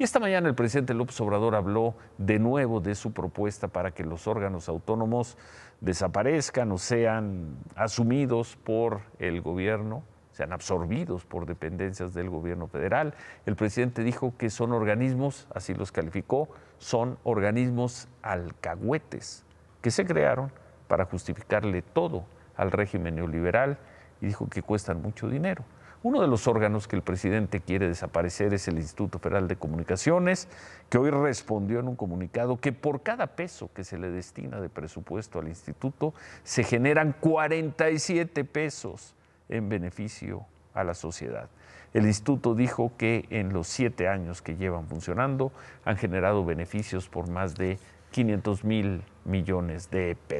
Y esta mañana el presidente López Obrador habló de nuevo de su propuesta para que los órganos autónomos desaparezcan o sean asumidos por el gobierno, sean absorbidos por dependencias del gobierno federal. El presidente dijo que son organismos, así los calificó, son organismos alcahuetes que se crearon para justificarle todo al régimen neoliberal y dijo que cuestan mucho dinero. Uno de los órganos que el presidente quiere desaparecer es el Instituto Federal de Comunicaciones, que hoy respondió en un comunicado que por cada peso que se le destina de presupuesto al instituto, se generan 47 pesos en beneficio a la sociedad. El instituto dijo que en los siete años que llevan funcionando han generado beneficios por más de 500 mil millones de pesos.